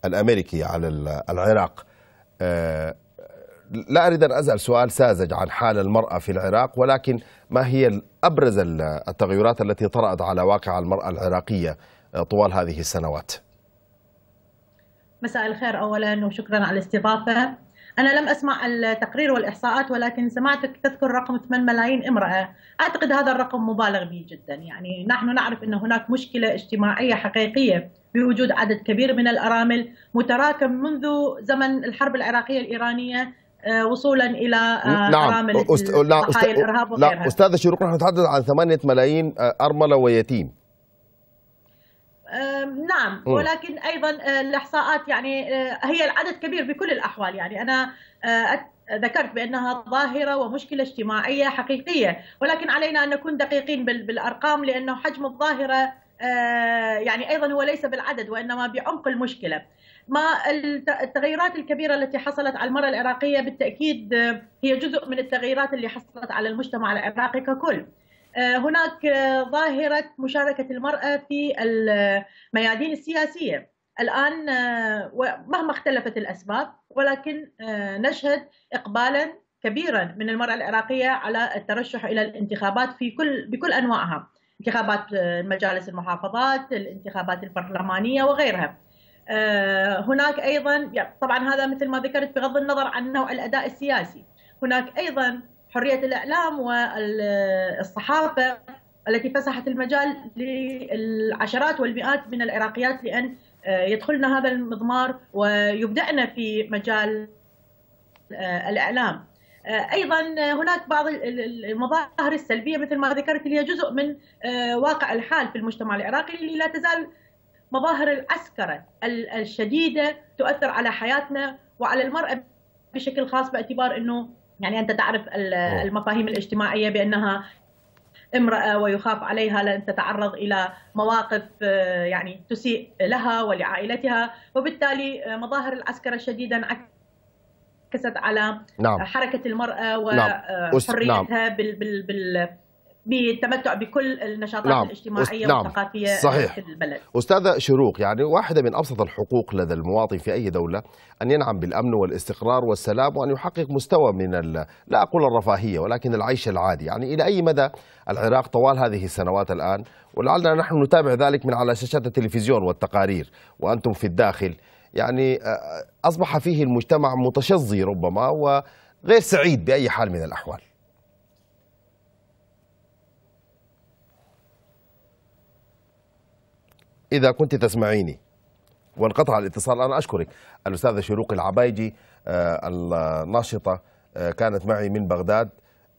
الأمريكي على العراق لا أريد أن أسأل سؤال ساذج عن حال المرأة في العراق ولكن ما هي أبرز التغيرات التي طرأت على واقع المرأة العراقية آه، طوال هذه السنوات مساء الخير أولا وشكرا على الاستضافة أنا لم أسمع التقرير والإحصاءات ولكن سمعتك تذكر رقم 8 ملايين امرأة أعتقد هذا الرقم مبالغ به جدا يعني نحن نعرف أن هناك مشكلة اجتماعية حقيقية بوجود عدد كبير من الأرامل متراكم منذ زمن الحرب العراقية الإيرانية آه، وصولا الى آه، نعم أست... لا أست... الارهاب لا استاذ شروق نحن نتحدث عن 8 ملايين آه، ارمله ويتيم نعم ولكن ايضا الاحصاءات يعني هي العدد كبير بكل الاحوال يعني انا ذكرت بانها ظاهره ومشكله اجتماعيه حقيقيه ولكن علينا ان نكون دقيقين بالارقام لانه حجم الظاهره يعني ايضا هو ليس بالعدد وانما بعمق المشكله ما التغيرات الكبيرة التي حصلت على المرأة العراقية بالتأكيد آه، هي جزء من التغيرات اللي حصلت على المجتمع العراقي ككل آه، هناك آه، ظاهرة مشاركة المرأة في الميادين السياسية الآن مهما اختلفت الأسباب ولكن نشهد إقبالا كبيرا من المرأة العراقية على الترشح إلى الانتخابات في كل بكل أنواعها انتخابات مجالس المحافظات الانتخابات البرلمانية وغيرها آه، هناك ايضا يعني طبعا هذا مثل ما ذكرت بغض النظر عن نوع الاداء السياسي هناك ايضا حريه الاعلام والصحافه التي فسحت المجال للعشرات والمئات من العراقيات لان آه، يدخلن هذا المضمار ويبدعنا في مجال آه، الاعلام ايضا هناك بعض المظاهر السلبيه مثل ما ذكرت اللي هي جزء من واقع الحال في المجتمع العراقي اللي لا تزال مظاهر العسكرة الشديدة تؤثر على حياتنا وعلى المرأة بشكل خاص باعتبار أنه يعني أنت تعرف المفاهيم الاجتماعية بأنها امرأة ويخاف عليها لأن تتعرض إلى مواقف آه، يعني تسيء لها ولعائلتها وبالتالي آه، مظاهر العسكرة الشديدة انعكست على نعم. حركة المرأة وحريتها نعم. آه، نعم. بال بال بال بالتمتع بكل النشاطات نعم. الاجتماعيه نعم. والثقافيه صحيح. في البلد. استاذه شروق يعني واحده من ابسط الحقوق لدى المواطن في اي دوله ان ينعم بالامن والاستقرار والسلام وان يحقق مستوى من ال... لا اقول الرفاهيه ولكن العيش العادي، يعني الى اي مدى العراق طوال هذه السنوات الان ولعلنا نحن نتابع ذلك من على شاشات التلفزيون والتقارير وانتم في الداخل يعني اصبح فيه المجتمع متشظي ربما وغير سعيد باي حال من الاحوال. إذا كنت تسمعيني وانقطع الاتصال أنا أشكرك الأستاذة شروق العبايجي آه، الناشطة آه، كانت معي من بغداد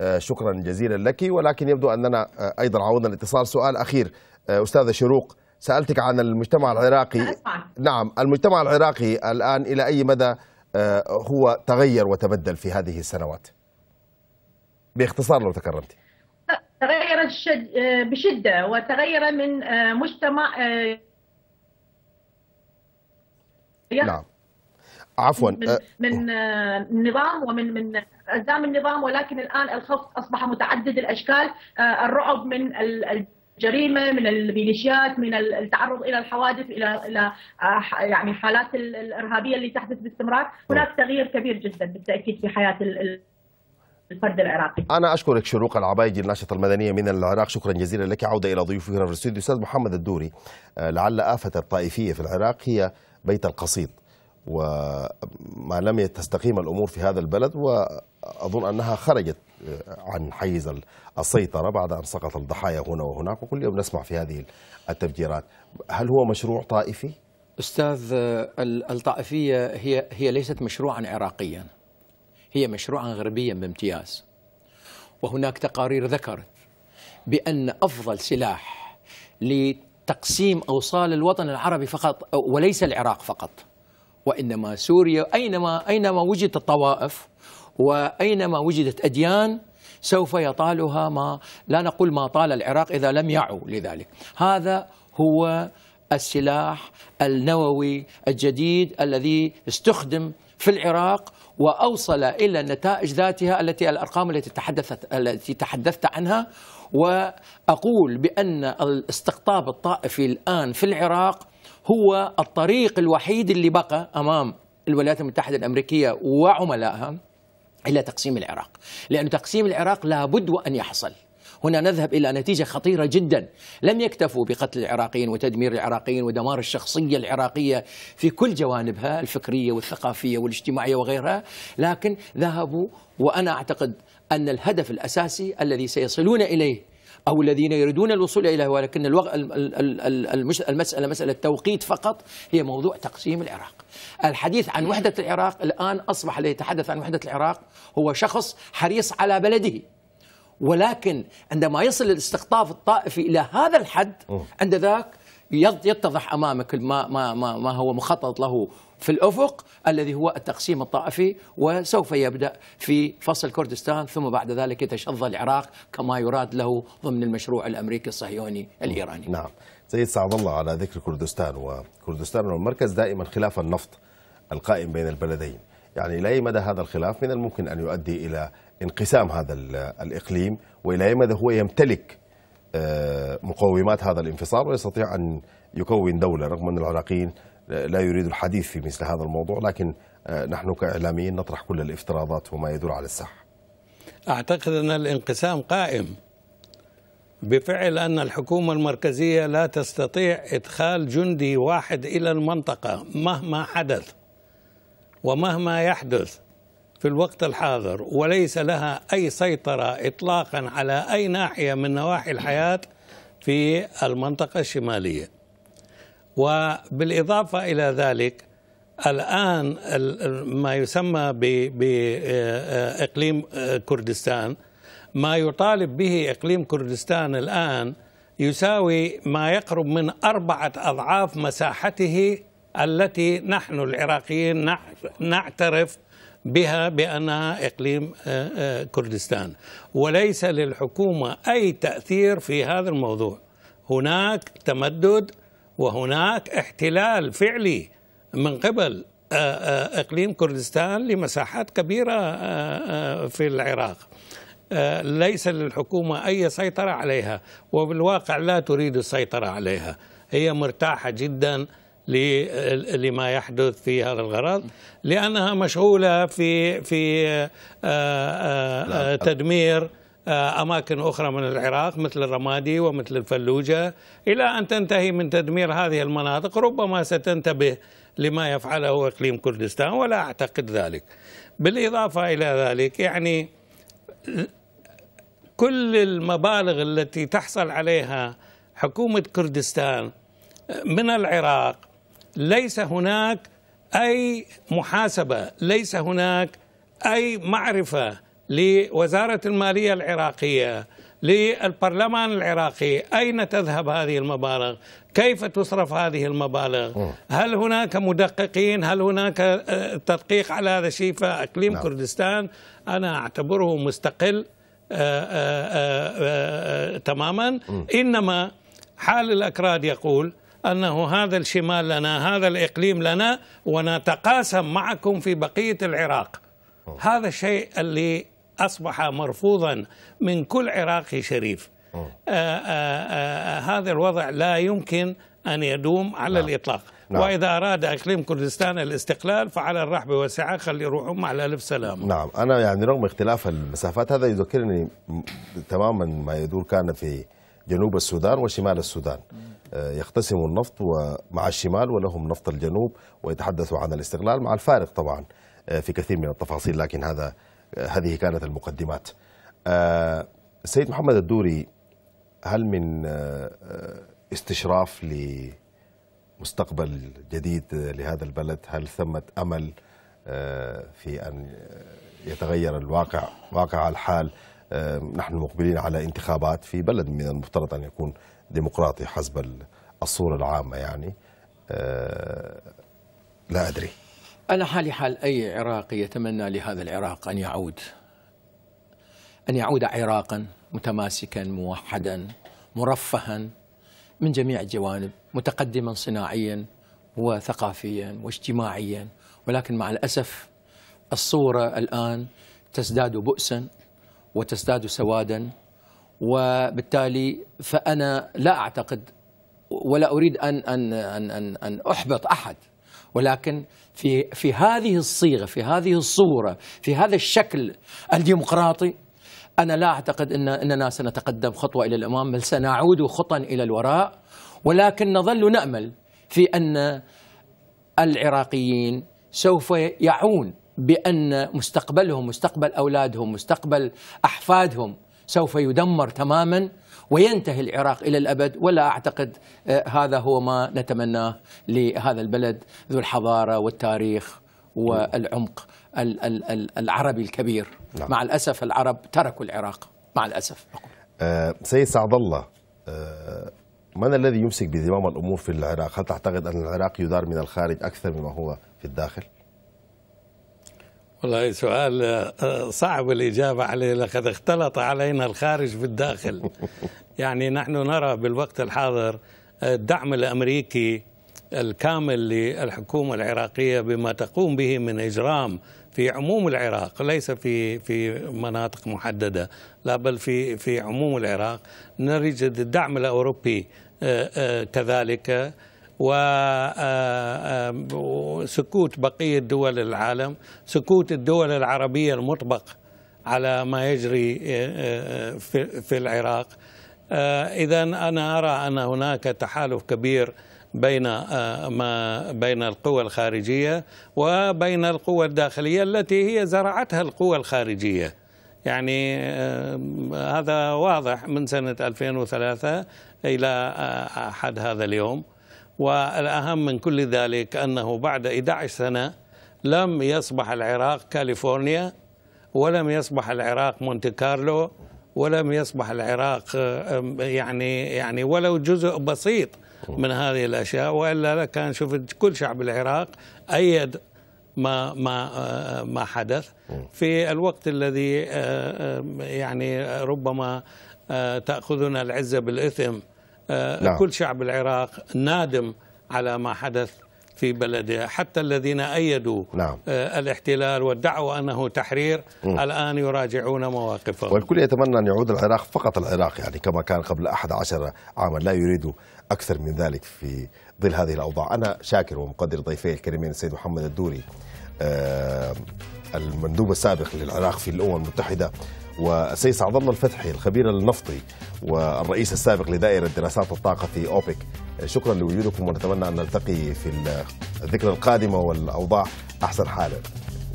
آه، شكرا جزيلا لك ولكن يبدو أننا أيضا عوضنا الاتصال سؤال أخير أستاذة شروق سألتك عن المجتمع العراقي نعم المجتمع العراقي الآن إلى أي مدى هو تغير وتبدل في هذه السنوات باختصار لو تكرمتي تغير آه، بشدة وتغير من آه، مجتمع آه، نعم عفوا من, من النظام ومن من أزام النظام ولكن الآن الخوف أصبح متعدد الأشكال الرعب من الجريمة من الميليشيات من التعرض إلى الحوادث إلى إلى يعني حالات الإرهابية اللي تحدث باستمرار هناك نعم. تغيير كبير جدا بالتأكيد في حياة الفرد العراقي انا اشكرك شروق العبايجي الناشطه المدنيه من العراق شكرا جزيلا لك عوده الى ضيوفي هنا في الاستوديو استاذ محمد الدوري آه، لعل افه الطائفيه في العراق هي بيت القصيد وما لم تستقيم الامور في هذا البلد واظن انها خرجت آه، عن حيز السيطره بعد ان سقط الضحايا هنا وهناك وكل يوم نسمع في هذه التفجيرات هل هو مشروع طائفي استاذ آه، الطائفيه هي هي ليست مشروعا عراقيا هي مشروعا غربيا بامتياز وهناك تقارير ذكرت بأن أفضل سلاح لتقسيم أوصال الوطن العربي فقط وليس العراق فقط وإنما سوريا أينما أينما وجدت الطوائف وأينما وجدت أديان سوف يطالها ما لا نقول ما طال العراق إذا لم يعوا لذلك هذا هو السلاح النووي الجديد الذي استخدم في العراق واوصل الى النتائج ذاتها التي الارقام التي تحدثت التي تحدثت عنها واقول بان الاستقطاب الطائفي الان في العراق هو الطريق الوحيد اللي بقى امام الولايات المتحده الامريكيه وعملائها الى تقسيم العراق لان تقسيم العراق لابد وان يحصل هنا نذهب إلى نتيجة خطيرة جدا لم يكتفوا بقتل العراقيين وتدمير العراقيين ودمار الشخصية العراقية في كل جوانبها الفكرية والثقافية والاجتماعية وغيرها لكن ذهبوا وأنا أعتقد أن الهدف الأساسي الذي سيصلون إليه أو الذين يريدون الوصول إليه ولكن الوغ... المسألة مسألة توقيت فقط هي موضوع تقسيم العراق الحديث عن وحدة العراق الآن أصبح الذي يتحدث عن وحدة العراق هو شخص حريص على بلده ولكن عندما يصل الاستقطاب الطائفي الى هذا الحد عند ذاك يتضح امامك ما ما ما, ما هو مخطط له في الافق الذي هو التقسيم الطائفي وسوف يبدا في فصل كردستان ثم بعد ذلك يتشظى العراق كما يراد له ضمن المشروع الامريكي الصهيوني الايراني. نعم. سيد سعد الله على ذكر كردستان وكردستان والمركز دائما خلاف النفط القائم بين البلدين. يعني الى اي مدى هذا الخلاف من الممكن ان يؤدي الى انقسام هذا الإقليم وإلى أي مدى هو يمتلك آه، مقومات هذا الانفصال ويستطيع أن يكون دولة رغم أن العراقيين آه، لا يريد الحديث في مثل هذا الموضوع لكن آه، نحن كإعلاميين نطرح كل الافتراضات وما يدور على الساحة أعتقد أن الانقسام قائم بفعل أن الحكومة المركزية لا تستطيع إدخال جندي واحد إلى المنطقة مهما حدث ومهما يحدث في الوقت الحاضر وليس لها أي سيطرة إطلاقا على أي ناحية من نواحي الحياة في المنطقة الشمالية وبالإضافة إلى ذلك الآن ما يسمى بإقليم كردستان ما يطالب به إقليم كردستان الآن يساوي ما يقرب من أربعة أضعاف مساحته التي نحن العراقيين نعترف بها بأنها إقليم آه، آه، كردستان وليس للحكومة أي تأثير في هذا الموضوع هناك تمدد وهناك احتلال فعلي من قبل آه، إقليم كردستان لمساحات كبيرة في العراق ليس للحكومة أي سيطرة عليها وبالواقع لا تريد السيطرة عليها هي مرتاحة جداً لما يحدث في هذا الغرض لأنها مشغولة في في آه، آه، نعم. آه، تدمير أماكن أخرى من العراق مثل الرمادي ومثل الفلوجة إلى أن تنتهي من تدمير هذه المناطق ربما ستنتبه لما يفعله إقليم كردستان ولا أعتقد ذلك بالإضافة إلى ذلك يعني كل المبالغ التي تحصل عليها حكومة كردستان من العراق ليس هناك أي محاسبة ليس هناك أي معرفة لوزارة المالية العراقية للبرلمان العراقي أين تذهب هذه المبالغ كيف تصرف هذه المبالغ هل هناك مدققين هل هناك آه، تدقيق على هذا الشيء فأقليم نعم. كردستان أنا أعتبره مستقل آآ آه، آآ آه، آآ تماما إنما حال الأكراد يقول أنه هذا الشمال لنا هذا الإقليم لنا ونتقاسم معكم في بقية العراق هذا الشيء اللي أصبح مرفوضا من كل عراقي شريف آه، آه، آه، هذا الوضع لا يمكن أن يدوم على لا. نعم. الإطلاق نعم. وإذا أراد إقليم كردستان الاستقلال فعلى الرحب والسعة خلي روحهم على ألف سلام نعم أنا يعني رغم اختلاف المسافات هذا يذكرني تماما ما يدور كان في جنوب السودان وشمال السودان آه، يختسم النفط مع الشمال ولهم نفط الجنوب ويتحدثوا عن الاستغلال مع الفارق طبعا آه، في كثير من التفاصيل لكن هذا آه، هذه كانت المقدمات السيد محمد الدوري هل من استشراف لمستقبل جديد لهذا البلد هل ثمة أمل في أن يتغير الواقع واقع الحال نحن مقبلين على انتخابات في بلد من المفترض أن يكون ديمقراطي حسب الصورة العامة يعني آه، لا أدري انا حالي حال أي عراقي يتمنى لهذا العراق أن يعود أن يعود عراقا متماسكا موحدا مرفها من جميع الجوانب متقدما صناعيا وثقافيا واجتماعيا ولكن مع الأسف الصورة الآن تزداد بؤسا وتزداد سوادا وبالتالي فأنا لا أعتقد ولا أريد أن أن أن أن, أن أحبط أحد ولكن في في هذه الصيغة في هذه الصورة في هذا الشكل الديمقراطي أنا لا أعتقد إن أننا سنتقدم خطوة إلى الأمام بل سنعود خطا إلى الوراء ولكن نظل نأمل في أن العراقيين سوف يعون بأن مستقبلهم مستقبل أولادهم مستقبل أحفادهم سوف يدمر تماما وينتهي العراق إلى الأبد ولا أعتقد آه، هذا هو ما نتمناه لهذا البلد ذو الحضارة والتاريخ والعمق العربي الكبير نعم. مع الأسف العرب تركوا العراق مع الأسف أه سيد سعد الله أه من الذي يمسك بزمام الأمور في العراق هل تعتقد أن العراق يدار من الخارج أكثر مما هو في الداخل؟ والله سؤال آه، صعب الإجابة عليه لقد اختلط علينا الخارج بالداخل يعني نحن نرى بالوقت الحاضر الدعم الأمريكي الكامل للحكومة العراقية بما تقوم به من إجرام في عموم العراق ليس في في مناطق محددة لا بل في في عموم العراق نجد الدعم الأوروبي آه، آه، كذلك وسكوت آه، آه، بقية دول العالم سكوت الدول العربية المطبق على ما يجري آه، في العراق إذا أنا أرى أن هناك تحالف كبير بين ما بين القوى الخارجية وبين القوى الداخلية التي هي زرعتها القوى الخارجية يعني هذا واضح من سنة 2003 إلى حد هذا اليوم والأهم من كل ذلك أنه بعد 11 سنة لم يصبح العراق كاليفورنيا ولم يصبح العراق مونتي كارلو ولم يصبح العراق يعني يعني ولو جزء بسيط من هذه الاشياء والا لكان كان شفت كل شعب العراق ايد ما ما أه، ما حدث في الوقت الذي أه، يعني ربما أه، تاخذنا العزه بالاثم آه، نعم. كل شعب العراق نادم على ما حدث في بلده حتى الذين أيدوا نعم. آه، الاحتلال وادعوا أنه تحرير م. الآن يراجعون مواقفهم والكل يتمنى أن يعود العراق فقط العراق يعني كما كان قبل 11 عاما لا يريد أكثر من ذلك في ظل هذه الأوضاع أنا شاكر ومقدر ضيفي الكريمين السيد محمد الدوري آه، المندوب السابق للعراق في الأمم المتحدة والسيد سعد الله الفتحي الخبير النفطي والرئيس السابق لدائرة دراسات الطاقة في أوبك شكرا لوجودكم ونتمنى أن نلتقي في الذكرى القادمة والأوضاع أحسن حالا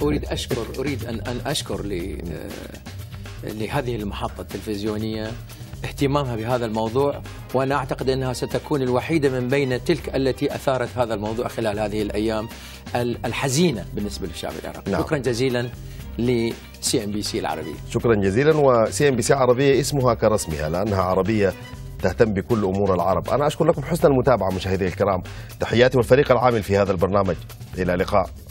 أريد أشكر أريد أن أن أشكر آه، لهذه المحطة التلفزيونية اهتمامها بهذا الموضوع وأنا أعتقد أنها ستكون الوحيدة من بين تلك التي أثارت هذا الموضوع خلال هذه الأيام الحزينة بالنسبة للشعب العراقي نعم. شكرا جزيلا لسي ام بي سي العربيه. شكرا جزيلا وسي ام بي سي عربيه اسمها كرسمها لانها عربيه تهتم بكل امور العرب، انا اشكر لكم حسن المتابعه مشاهدي الكرام، تحياتي والفريق العامل في هذا البرنامج، الى اللقاء.